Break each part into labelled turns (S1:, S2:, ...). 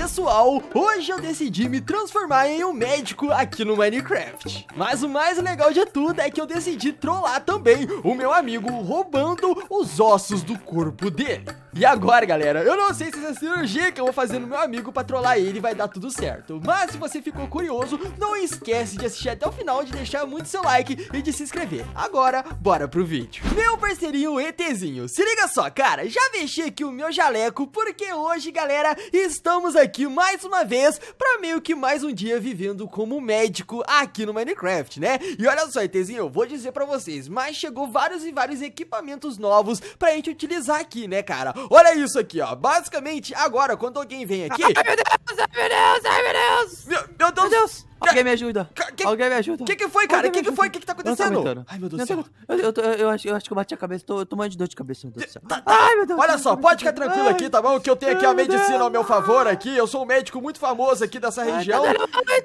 S1: Pessoal, hoje eu decidi me transformar em um médico aqui no Minecraft. Mas o mais legal de tudo é que eu decidi trollar também o meu amigo roubando os ossos do corpo dele. E agora, galera, eu não sei se essa cirurgia que eu vou fazer no meu amigo pra trollar ele vai dar tudo certo. Mas se você ficou curioso, não esquece de assistir até o final, de deixar muito seu like e de se inscrever. Agora, bora pro vídeo. Meu parceirinho ETzinho, se liga só, cara, já vesti aqui o meu jaleco porque hoje, galera, estamos aqui aqui mais uma vez para meio que mais um dia vivendo como médico aqui no Minecraft, né? E olha só, ITzinho, eu vou dizer para vocês, mas chegou vários e vários equipamentos novos pra gente utilizar aqui, né, cara? Olha isso aqui, ó. Basicamente, agora, quando alguém vem aqui... Ai, meu Deus! Ai, meu Deus! Ai, meu Deus! Meu, meu Deus! Meu Deus. Alguém me ajuda. Que... Alguém me ajuda. O que, que foi, cara? O que, que foi? O que, que tá acontecendo? Ai, meu Deus do céu. Eu, tô, eu, eu, acho, eu acho que eu bati a cabeça. Tô, eu tô morrendo de dor de cabeça, meu Deus do céu. Tá, tá. Ai, meu Deus. Olha só, pode ficar tranquilo aqui, tá bom? Que eu tenho aqui a medicina ao meu favor aqui. Eu sou um médico muito famoso aqui dessa região. Tá Ai,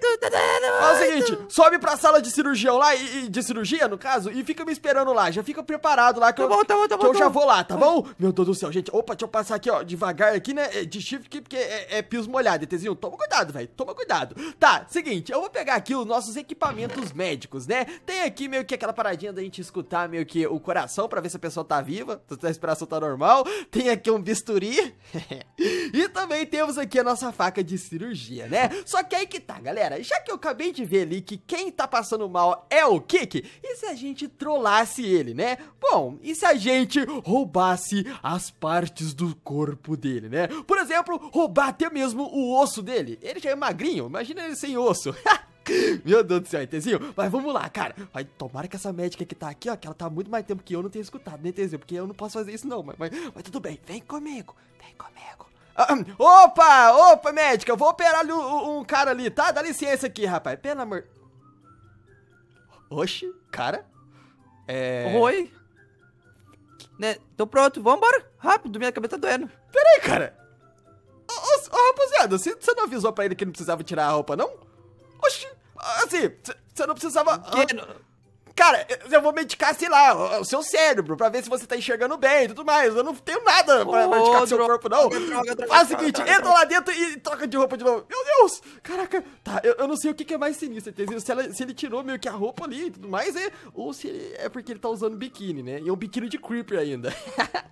S1: seguinte, sobe pra sala de cirurgião lá, e, de cirurgia, no caso, e fica me esperando lá. Já fica preparado lá que, tá eu, bom, tá bom, tá bom, eu já tá vou lá, tá bom? Meu Deus do céu, gente. Opa, deixa eu passar aqui, ó, devagar aqui, né? É, de shift aqui, porque é, é molhado, ETzinho. Toma cuidado, velho. Toma cuidado. Tá, seguinte, eu vou pegar aqui os nossos equipamentos médicos, né? Tem aqui meio que aquela paradinha da gente escutar meio que o coração pra ver se a pessoa tá viva, se a respiração tá normal. Tem aqui um bisturi. e também temos aqui a nossa faca de cirurgia, né? Só que aí que tá, galera. Já que eu acabei de ver ali ali que quem tá passando mal é o Kiki, e se a gente trollasse ele, né? Bom, e se a gente roubasse as partes do corpo dele, né? Por exemplo, roubar até mesmo o osso dele. Ele já é magrinho, imagina ele sem osso. Meu Deus do céu, Entezinho. Mas vamos lá, cara. Vai, tomara que essa médica que tá aqui, ó, que ela tá muito mais tempo que eu não tenha escutado, né, Entezinho? Porque eu não posso fazer isso, não. Mas, mas, mas tudo bem, vem comigo, vem comigo. Ah, ah, opa, opa, médica, eu vou operar ali um, um, cara ali, tá? Dá licença aqui, rapaz, pelo amor... Oxi, cara? É... Oi? Né, tô pronto, vambora, rápido, minha cabeça tá doendo. Peraí, cara. Ô, ô, ô rapaziada, você, você não avisou pra ele que não precisava tirar a roupa, não? Oxi, assim, você não precisava... Que? Ah... Cara, eu vou medicar, sei lá, o seu cérebro, pra ver se você tá enxergando bem e tudo mais. Eu não tenho nada pra oh, medicar pro seu corpo, não. Faz o seguinte, entra lá dentro e troca de roupa de novo. Meu Deus! Caraca, tá, eu, eu não sei o que, que é mais sinistro, entendeu? Se, ela, se ele tirou meio que a roupa ali e tudo mais, é, ou se ele, é porque ele tá usando biquíni, né? E é um biquíni de creeper ainda.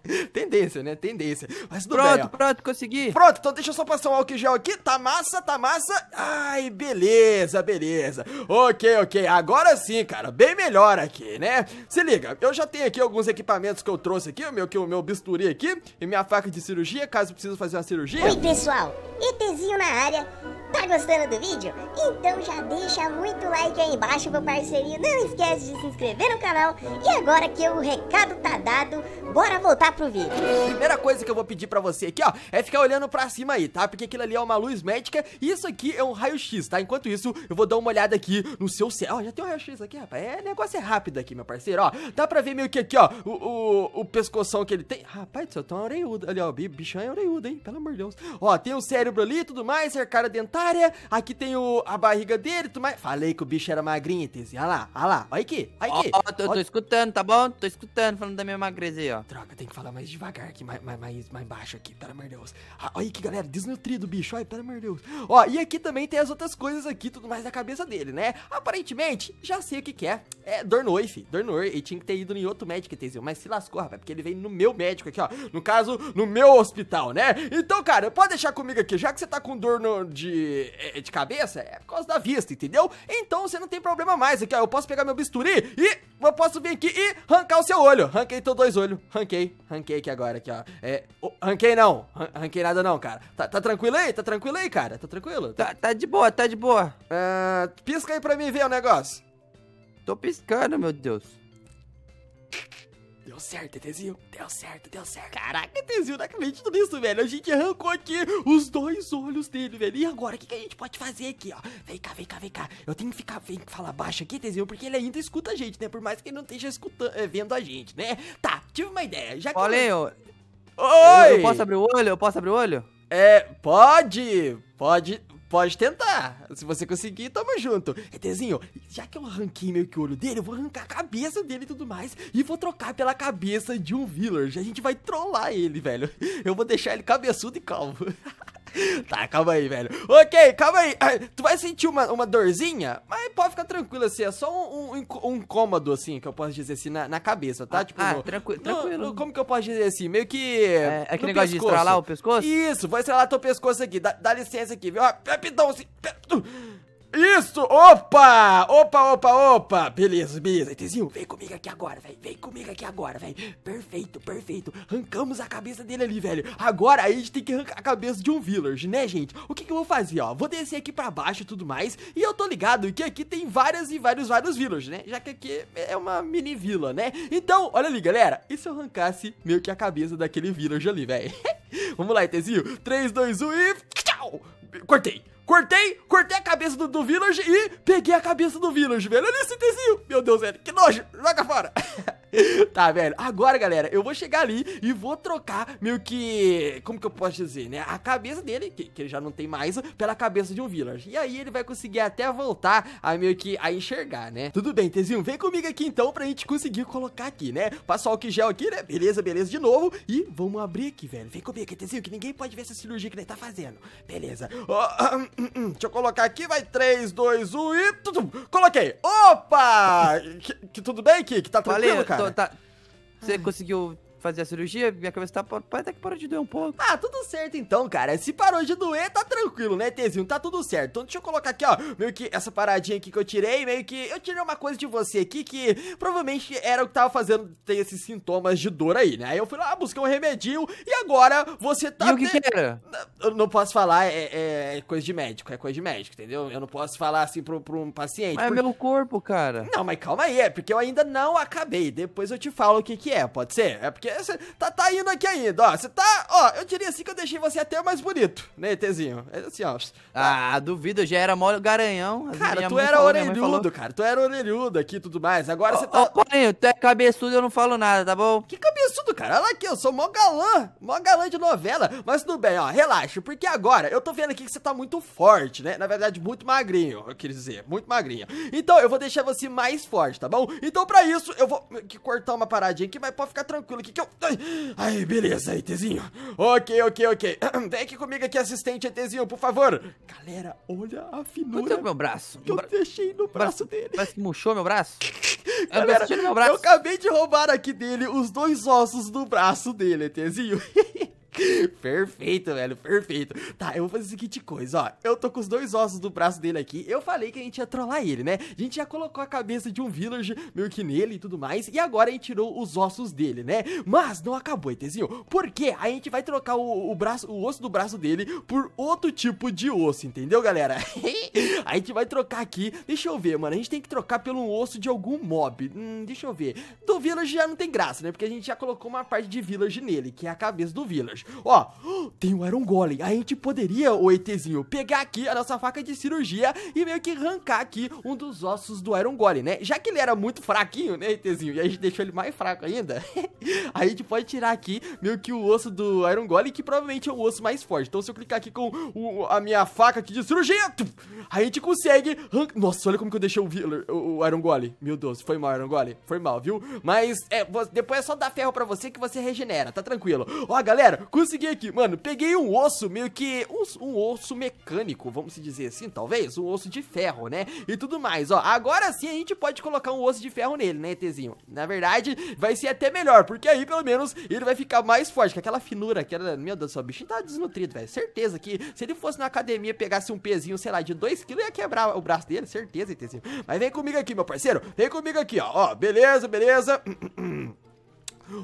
S1: Tendência, né? Tendência. Mas tudo pronto, bem, pronto, consegui. Pronto, então deixa eu só passar um álcool gel aqui. Tá massa, tá massa. Ai, beleza, beleza. Ok, ok. Agora sim, cara. Bem melhor melhor aqui, né? Se liga, eu já tenho aqui alguns equipamentos que eu trouxe aqui, o meu, que, o meu bisturi aqui e minha faca de cirurgia, caso precise fazer uma cirurgia. Oi, pessoal, ETzinho na área Tá gostando do vídeo? Então já deixa muito like aí embaixo, meu parceirinho. Não esquece de se inscrever no canal. E agora que o recado tá dado, bora voltar pro vídeo. Primeira coisa que eu vou pedir pra você aqui, ó, é ficar olhando pra cima aí, tá? Porque aquilo ali é uma luz médica e isso aqui é um raio-x, tá? Enquanto isso, eu vou dar uma olhada aqui no seu céu. Ó, já tem um raio-x aqui, rapaz. É, negócio é rápido aqui, meu parceiro, ó. Dá pra ver meio que aqui, ó, o, o, o pescoção que ele tem. Rapaz do céu, tem tá uma orelhuda. Ali, ó, bichão é orelhuda, hein? Pelo amor de Deus. Ó, tem o cérebro ali e tudo mais, arcada dental área, aqui tem o, a barriga dele, tu mais. Falei que o bicho era magrinho, Tese. Olha lá, olha lá, olha aqui, olha aqui. Ó, oh, tô, tô, escutando, tá bom? Tô escutando, falando da minha magreza aí, ó. Droga, tem que falar mais devagar aqui, mais, mais, mais, mais baixo aqui, pelo amor de Deus. Ah, olha aqui, galera, desnutrido o bicho, olha, pelo amor de Deus. Ó, e aqui também tem as outras coisas aqui, tudo mais da cabeça dele, né? Aparentemente, já sei o que que é. É Dornoi, fi, Dornoi. Ele tinha que ter ido em outro médico, Tese, mas se lascou, rapaz, porque ele veio no meu médico aqui, ó. No caso, no meu hospital, né? Então, cara, pode deixar comigo aqui, já que você tá com dor no, de é, é de, cabeça é por causa da vista, entendeu? Então você não tem problema mais. Aqui, ó, eu posso pegar meu bisturi e eu posso vir aqui e arrancar o seu olho. Ranquei teu dois olhos. Ranquei. Ranquei aqui agora, aqui, ó. É, ranquei não. Ranquei nada não, cara. Tá, tá, tranquilo aí? Tá tranquilo aí, cara? Tá tranquilo? Tá, tá de boa, tá de boa. Uh, pisca aí pra mim ver o negócio. Tô piscando, meu Deus. Deu certo, Teseu. Deu certo, deu certo. Caraca, Teseu, não acredito nisso, velho. A gente arrancou aqui os dois olhos dele, velho. E agora, o que, que, a gente pode fazer aqui, ó? Vem cá, vem cá, vem cá. Eu tenho que ficar, vem falar baixo aqui, Teseu, porque ele ainda escuta a gente, né? Por mais que ele não esteja escutando, é, eh, vendo a gente, né? Tá, tive uma ideia. Já que Olha, eu... ô. Oi! Eu, eu posso abrir o olho? Eu posso abrir o olho? É, pode, pode. Pode tentar. Se você conseguir, tamo junto. Etezinho, é, já que eu arranquei meio que o olho dele, eu vou arrancar a cabeça dele e tudo mais. E vou trocar pela cabeça de um villager. A gente vai trollar ele, velho. Eu vou deixar ele cabeçudo e calvo. tá, calma aí, velho. Ok, calma aí. Tu vai sentir uma, uma dorzinha, mas pode ficar tranquilo, assim. É só um, um, um incômodo, assim, que eu posso dizer assim, na, na cabeça, tá? Ah, tipo, ah, no, tranquilo. No, tranquilo. No, como que eu posso dizer assim? Meio que. É, aquele é negócio pescoço. de estralar o pescoço? Isso, vou estralar teu pescoço aqui. Dá, dá licença aqui, viu? rapidão, assim. Isso! Opa! Opa, opa, opa! Beleza, beleza. Itezinho, vem comigo aqui agora, velho. Vem comigo aqui agora, velho. Perfeito, perfeito. Arrancamos a cabeça dele ali, velho. Agora a gente tem que arrancar a cabeça de um village, né, gente? O que, que eu vou fazer, ó? Vou descer aqui pra baixo e tudo mais. E eu tô ligado que aqui tem várias e vários, vários villages, né? Já que aqui é uma mini vila, né? Então, olha ali, galera. E se eu arrancasse meio que a cabeça daquele village ali, velho? Vamos lá, Itezinho. 3, 2, 1 e... Tchau! Cortei! Cortei, cortei a cabeça do, do Village e peguei a cabeça do Village, velho. Olha esse desenho. Meu Deus, velho, que nojo. Joga fora. tá, velho. Agora, galera, eu vou chegar ali e vou trocar meio que. Como que eu posso dizer, né? A cabeça dele, que, que ele já não tem mais, pela cabeça de um village. E aí ele vai conseguir até voltar a meio que a enxergar, né? Tudo bem, Tezinho, vem comigo aqui então pra gente conseguir colocar aqui, né? Passar o que gel aqui, né? Beleza, beleza, de novo. E vamos abrir aqui, velho. Vem comigo aqui, Tezinho, que ninguém pode ver essa cirurgia que ele tá fazendo. Beleza. Oh, Deixa eu colocar aqui, vai. 3, 2, 1 e. tudo. Coloquei! Opa! Que, que tudo bem, Kiki? Tá tranquilo, Valeu, cara? Tá, tá, você conseguiu fazer a cirurgia, minha cabeça tá parece até que parou de doer um pouco. Ah, tudo certo então, cara. Se parou de doer, tá tranquilo, né, Tezinho? Tá tudo certo. Então deixa eu colocar aqui, ó, meio que essa paradinha aqui que eu tirei, meio que eu tirei uma coisa de você aqui que provavelmente era o que tava fazendo ter esses sintomas de dor aí, né? Aí eu fui lá, buscar um remedinho e agora você tá... E o que, te... que era? Eu não posso falar, é, é, é, coisa de médico, é coisa de médico, entendeu? Eu não posso falar assim pro, um paciente. Mas porque... é meu corpo, cara. Não, mas calma aí, é porque eu ainda não acabei. Depois eu te falo o que que é, pode ser? É porque você tá, tá indo aqui ainda, ó. Você tá. Ó, eu diria assim que eu deixei você até mais bonito, né, Tezinho? É assim, ó. Tá. Ah, duvido, eu já era mole garanhão. Cara, tu era falou, orelhudo, cara. Tu era orelhudo aqui e tudo mais. Agora você tá. Ó, oh, tu é cabeçudo, eu não falo nada, tá bom? Que cabeçudo, cara? Olha aqui, eu sou mó galã, mó galã de novela. Mas tudo bem, ó, relaxa, porque agora eu tô vendo aqui que você tá muito forte, né? Na verdade, muito magrinho, eu queria dizer, muito magrinho. Então, eu vou deixar você mais forte, tá bom? Então, pra isso, eu vou que cortar uma paradinha aqui, mas pode ficar tranquilo aqui que eu não. Ai, beleza, ETzinho. Ok, ok, ok. Vem aqui comigo aqui, assistente ETzinho, por favor. Galera, olha a finura. Meu braço. Que eu deixei no braço, braço dele. Parece que murchou meu braço. Galera, eu, eu acabei de roubar aqui dele os dois ossos do braço dele, ETzinho. perfeito, velho, perfeito. Tá, eu vou fazer a seguinte coisa, ó. Eu tô com os dois ossos do braço dele aqui. Eu falei que a gente ia trollar ele, né? A gente já colocou a cabeça de um village meio que nele e tudo mais. E agora a gente tirou os ossos dele, né? Mas não acabou, Etezinho. Porque a gente vai trocar o, o, braço, o osso do braço dele por outro tipo de osso, entendeu, galera? a gente vai trocar aqui. Deixa eu ver, mano. A gente tem que trocar pelo osso de algum mob. Hum, deixa eu ver. Do village já não tem graça, né? Porque a gente já colocou uma parte de village nele, que é a cabeça do village. Ó, tem o Iron Golem. A gente poderia, o ETzinho, pegar aqui a nossa faca de cirurgia e meio que arrancar aqui um dos ossos do Iron Golem, né? Já que ele era muito fraquinho, né, ETzinho? E a gente deixou ele mais fraco ainda. a gente pode tirar aqui meio que o osso do Iron Golem, que provavelmente é o osso mais forte. Então, se eu clicar aqui com o, a minha faca aqui de cirurgia, tum, a gente consegue... Nossa, olha como que eu deixei o, Viller, o, o Iron Golem. Meu Deus, foi mal, Iron Golem. Foi mal, viu? Mas é, depois é só dar ferro pra você que você regenera, tá tranquilo. Ó, galera, Consegui aqui, mano, peguei um osso meio que... Um, um osso mecânico, vamos dizer assim, talvez? Um osso de ferro, né? E tudo mais, ó. Agora sim a gente pode colocar um osso de ferro nele, né, ETzinho? Na verdade, vai ser até melhor, porque aí, pelo menos, ele vai ficar mais forte. Com aquela finura, era. Meu Deus do céu, o bichinho tá desnutrido, velho. Certeza que se ele fosse na academia, pegasse um pezinho, sei lá, de 2kg, ia quebrar o braço dele, certeza, ETzinho. Mas vem comigo aqui, meu parceiro. Vem comigo aqui, ó. Ó, beleza, beleza.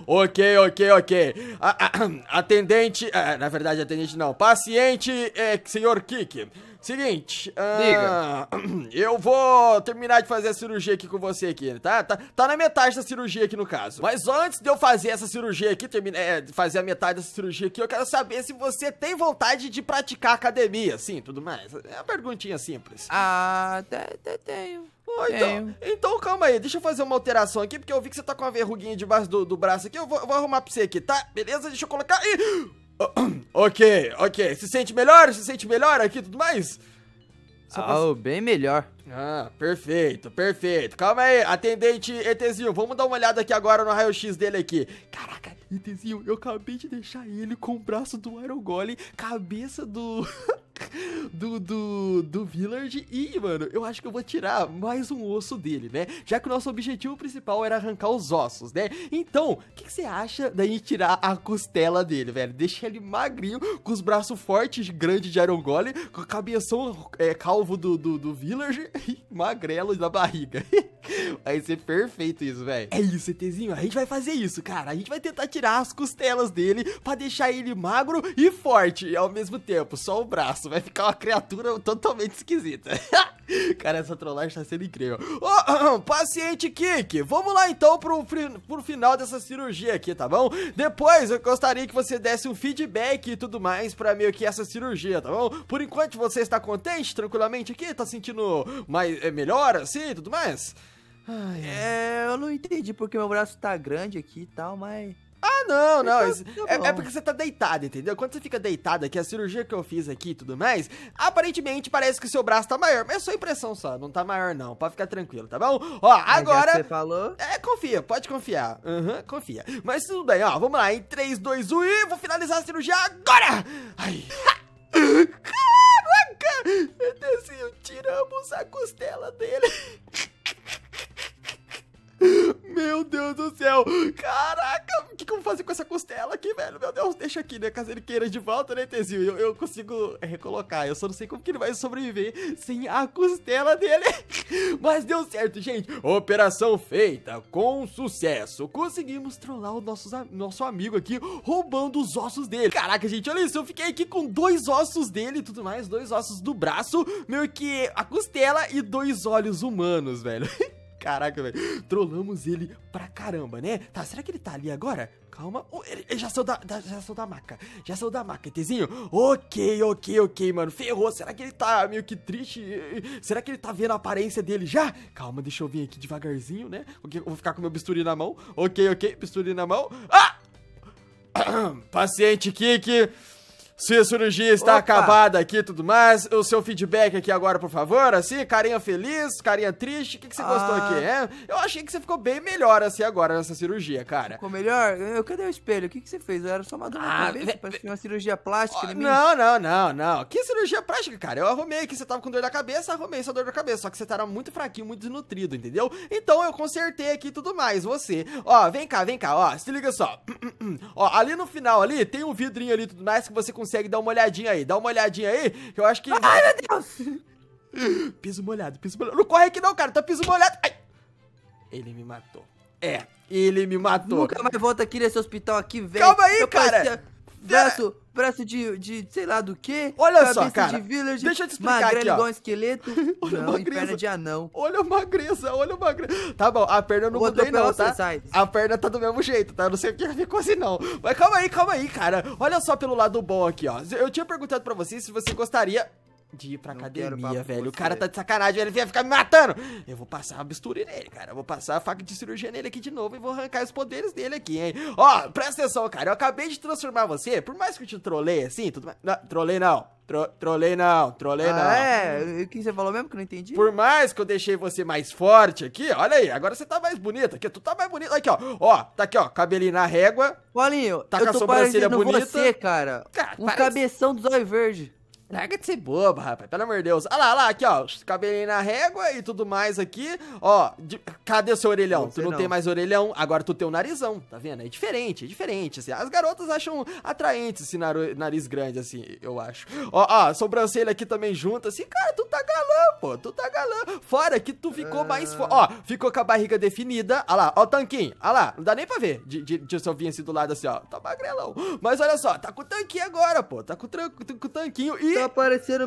S1: Ok, ok, ok. A, a, atendente. Eh, na verdade, atendente não. Paciente, é, senhor Kik. Seguinte, ah, eu vou terminar de fazer a cirurgia aqui com você aqui, tá? tá? Tá na metade da cirurgia aqui no caso. Mas antes de eu fazer essa cirurgia aqui, terminar é, eh, fazer a metade dessa cirurgia aqui, eu quero saber se você tem vontade de praticar academia, sim, tudo mais. É uma perguntinha simples. Ah, tenho então, então, calma aí, deixa eu fazer uma alteração aqui, porque eu vi que você tá com uma verruguinha debaixo do, do braço aqui. Eu vou, vou arrumar pra você aqui, tá? Beleza? Deixa eu colocar. Ih! ok, ok. Se sente melhor? Se sente melhor aqui e tudo mais? Só ah, bem melhor. Ah, perfeito, perfeito. Calma aí, atendente Etezinho, vamos dar uma olhada aqui agora no raio-x dele aqui. Caraca, Etezinho, eu acabei de deixar ele com o braço do Aerogole, cabeça do... do, do, do Villard. E, mano, eu acho que eu vou tirar mais um osso dele, né? Já que o nosso objetivo principal era arrancar os ossos, né? Então, o que, que, você acha da gente tirar a costela dele, velho? Deixa ele magrinho, com os braços fortes, grandes de Iron Golem, com o cabeção é, calvo do, do, do Villard e magrelo da barriga. Vai ser perfeito isso, velho. É isso, ETzinho. A gente vai fazer isso, cara. A gente vai tentar tirar as costelas dele pra deixar ele magro e forte ao mesmo tempo. Só o braço, vai ficar uma criatura totalmente esquisita. Cara, essa trollagem tá sendo incrível. Oh, paciente Kiki, vamos lá então pro, pro final dessa cirurgia aqui, tá bom? Depois eu gostaria que você desse um feedback e tudo mais pra meio que essa cirurgia, tá bom? Por enquanto você está contente, tranquilamente aqui? Tá sentindo mais, é, melhor assim e tudo mais? Ai, é, eu não entendi porque meu braço tá grande aqui e tal, mas... Ah, não, não. Então, tá é, é, porque você tá deitado, entendeu? Quando você fica deitado aqui, a cirurgia que eu fiz aqui e tudo mais, aparentemente parece que o seu braço tá maior. Mas é só impressão só, não tá maior não. Pode ficar tranquilo, tá bom? Ó, agora. Você falou? É, confia, pode confiar. Uhum, confia. Mas tudo bem, ó. Vamos lá, em 3, 2, 1 e vou finalizar a cirurgia agora! Ai. Caraca! Decidiu, tiramos a costela dele. Meu Deus do céu. Caraca, o que, que eu vou fazer com essa costela aqui, velho? Meu Deus, deixa aqui, né? Caso ele queira de volta, né, Tezinho? Eu, eu consigo recolocar. Eu só não sei como que ele vai sobreviver sem a costela dele. Mas deu certo, gente. Operação feita com sucesso. Conseguimos trollar o nosso, nosso amigo aqui, roubando os ossos dele. Caraca, gente, olha isso. Eu fiquei aqui com dois ossos dele e tudo mais. Dois ossos do braço, meio que a costela e dois olhos humanos, velho. Caraca, velho. Trollamos ele pra caramba, né? Tá, será que ele tá ali agora? Calma. Oh, ele, ele, já saiu da, da, já saiu da maca. Já saiu da maca, Tezinho. Ok, ok, ok, mano. Ferrou. Será que ele tá meio que triste? Será que ele tá vendo a aparência dele já? Calma, deixa eu vir aqui devagarzinho, né? Eu vou ficar com meu bisturi na mão. Ok, ok. Bisturi na mão. Ah! Paciente Kiki se a cirurgia está Opa. acabada aqui e tudo mais. O seu feedback aqui agora, por favor, assim, carinha feliz, carinha triste, o que, que você ah. gostou aqui? É, eu achei que você ficou bem melhor assim agora nessa cirurgia, cara. Ficou melhor? Eu, cadê o espelho? O que, que você fez? Eu era só uma dor ah, na cabeça, parecia uma cirurgia plástica. Oh, não, não, não, não. Que cirurgia plástica, cara? Eu arrumei que você tava com dor da cabeça, arrumei sua dor da cabeça, só que você tava muito fraquinho, muito desnutrido, entendeu? Então eu consertei aqui e tudo mais, você. Ó, vem cá, vem cá, ó, se liga só. ó, ali no final ali, tem um vidrinho ali e tudo mais que você consegue consegue dar uma olhadinha aí. Dá uma olhadinha aí, eu acho que... Ai, meu Deus! Piso molhado, piso molhado. Não corre aqui não, cara, tá piso molhado. Ai. Ele me matou. É, ele me matou. Nunca mais volta aqui nesse hospital aqui, velho. Calma aí, eu cara. Parecia... Verso preço de, de sei lá do que. Olha cabeça só, cara. De village, deixa eu te explicar magrelo aqui, ó. igual um esqueleto. olha não, perna de anão. Olha a magreza, olha a magreza. Tá bom, a perna eu não Vou mudei não, tá? A perna tá do mesmo jeito, tá? Eu não sei o que ficou assim não. Mas calma aí, calma aí, cara. Olha só pelo lado bom aqui, ó. Eu tinha perguntado pra você se você gostaria de ir pra não academia, velho. O cara tá de sacanagem, ele vai ficar me matando. Eu vou passar a bisturi nele, cara. Eu vou passar a faca de cirurgia nele aqui de novo e vou arrancar os poderes dele aqui, hein. Ó, presta atenção, cara. Eu acabei de transformar você, por mais que eu te trolei assim, tudo mais. Não, trolei não. Tro trolei não, trolei ah, não. É, o que você falou mesmo que eu não entendi? Por mais que eu deixei você mais forte aqui, olha aí, agora você tá mais bonita aqui, tu tá mais bonito Aqui, ó, ó, tá aqui, ó, cabelinho na régua. Paulinho, tá eu com a sobrancelha bonita. Você, cara. cara um parece... cabeção dos olhos verdes. Larga de ser bobo, rapaz, pelo amor de Deus. Olha lá, olha lá, aqui, ó, cabelinho na régua e tudo mais aqui. Ó, de... cadê seu orelhão? Não tu não, não, tem mais orelhão, agora tu tem o um narizão, tá vendo? É diferente, é diferente, assim. As garotas acham atraente esse nariz grande, assim, eu acho. Ó, ó, sobrancelha aqui também junto, assim. Cara, tu tá galã, pô, tu tá galã. Fora que tu ficou ah. mais... Ó, ficou com a barriga definida. Olha lá, ó o tanquinho, olha lá. Não dá nem pra ver de, de, de eu vim assim do lado, assim, ó. Tá magrelão. Mas olha só, tá com o tanquinho agora, pô. Tá com, tran... com o tanquinho e tá aparecendo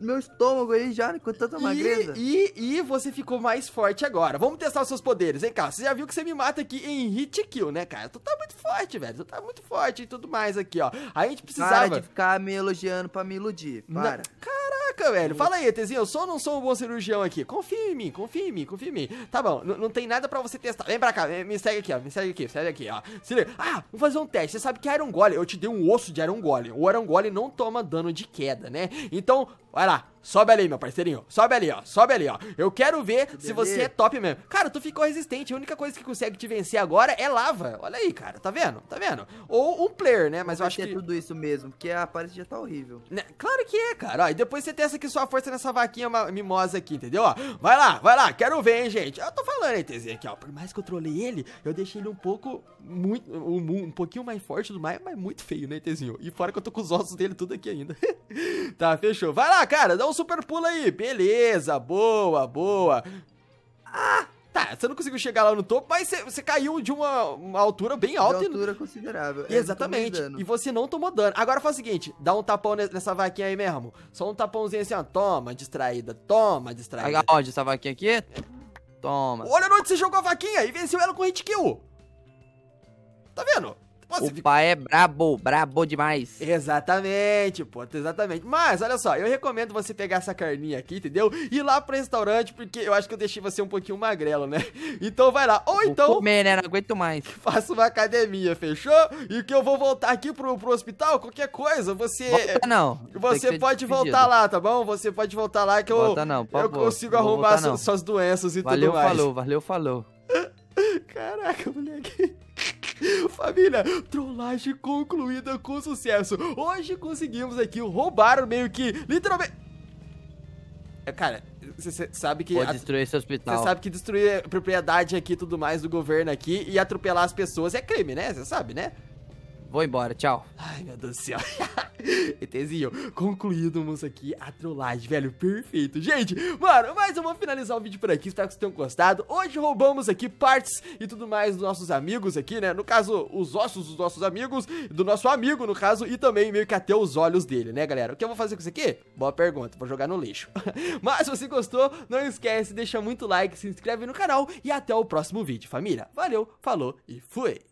S1: meu estômago aí já, né, com tanta e, magreza. E, e você ficou mais forte agora. Vamos testar os seus poderes, hein, cara? Você já viu que você me mata aqui em hit kill, né, cara? Tu tá muito forte, velho. Tu tá muito forte e tudo mais aqui, ó. A gente precisava... Para de ficar me elogiando pra me iludir, para. Na... Cara, Caraca, velho. Fala aí, Tezinho. Eu sou ou não sou um bom cirurgião aqui? Confia em mim, confia em mim, confia em mim. Tá bom, não tem nada pra você testar. Vem pra cá, me segue aqui, ó. Me segue aqui, segue aqui, ó. Se liga. Ah, vou fazer um teste. Você sabe que Iron Golem, eu te dei um osso de Iron Golem. O Iron Golem não toma dano de queda, né? Então, vai lá. Sobe ali, meu parceirinho. Sobe ali, ó. Sobe ali, ó. Eu quero ver se você é top mesmo. Cara, tu ficou resistente. A única coisa que consegue te vencer agora é lava. Olha aí, cara. Tá vendo? Tá vendo? Ou um player, né? Mas eu, eu acho que. é tudo isso mesmo, porque a aparência já tá horrível. Né? Claro que é, cara. Ó, e depois você testa aqui sua força nessa vaquinha mimosa aqui, entendeu? Ó, vai lá, vai lá. Quero ver, hein, gente. Eu tô falando, hein, TZ, aqui, ó. Por mais que eu trolei ele, eu deixei ele um pouco. Muito, um, um pouquinho mais forte do mais, mas muito feio, né, Tzinho? E fora que eu tô com os ossos dele tudo aqui ainda. tá, fechou. Vai lá, cara. Dá um um super pulo aí. Beleza, boa, boa. Ah, Tá, você não conseguiu chegar lá no topo, mas você, você caiu de uma, uma, altura bem alta. De altura e... considerável. É, Exatamente. E você não tomou dano. Agora faz o seguinte, dá um tapão nessa vaquinha aí mesmo. Só um tapãozinho assim, ó. Toma, distraída. Toma, distraída. Onde essa vaquinha aqui? Toma. Olha onde você jogou a vaquinha e venceu ela com hit kill. Tá vendo? o fica... pai é brabo, brabo demais. Exatamente, pô, exatamente. Mas, olha só, eu recomendo você pegar essa carninha aqui, entendeu? E ir lá pro restaurante, porque eu acho que eu deixei você um pouquinho magrelo, né? Então vai lá. Ou vou então. comer, né? Não aguento mais. Faça uma academia, fechou? E que eu vou voltar aqui pro, pro hospital, qualquer coisa, você. Volta não. Você pode despedido. voltar lá, tá bom? Você pode voltar lá que eu. Volta não, por Eu favor. consigo arrumar voltar, suas, suas doenças e valeu, tudo mais. Valeu, falou, valeu, falou. Caraca, moleque. Família, trollagem concluída com sucesso. Hoje conseguimos aqui roubar meio que literalmente. É, cara, você sabe que. destruir esse hospital. Você sabe que destruir propriedade aqui e tudo mais do governo aqui e atropelar as pessoas é crime, né? Você sabe, né? Vou embora, tchau. Ai, meu Deus do céu. ETzinho, concluímos aqui a trollagem, velho, perfeito. Gente, mano, mas eu vou finalizar o vídeo por aqui, espero que vocês tenham gostado. Hoje roubamos aqui partes e tudo mais dos nossos amigos aqui, né? No caso, os ossos dos nossos amigos, do nosso amigo, no caso, e também meio que até os olhos dele, né, galera? O que eu vou fazer com isso aqui? Boa pergunta, vou jogar no lixo. mas se você gostou, não esquece, deixa muito like, se inscreve no canal e até o próximo vídeo, família. Valeu, falou e fui!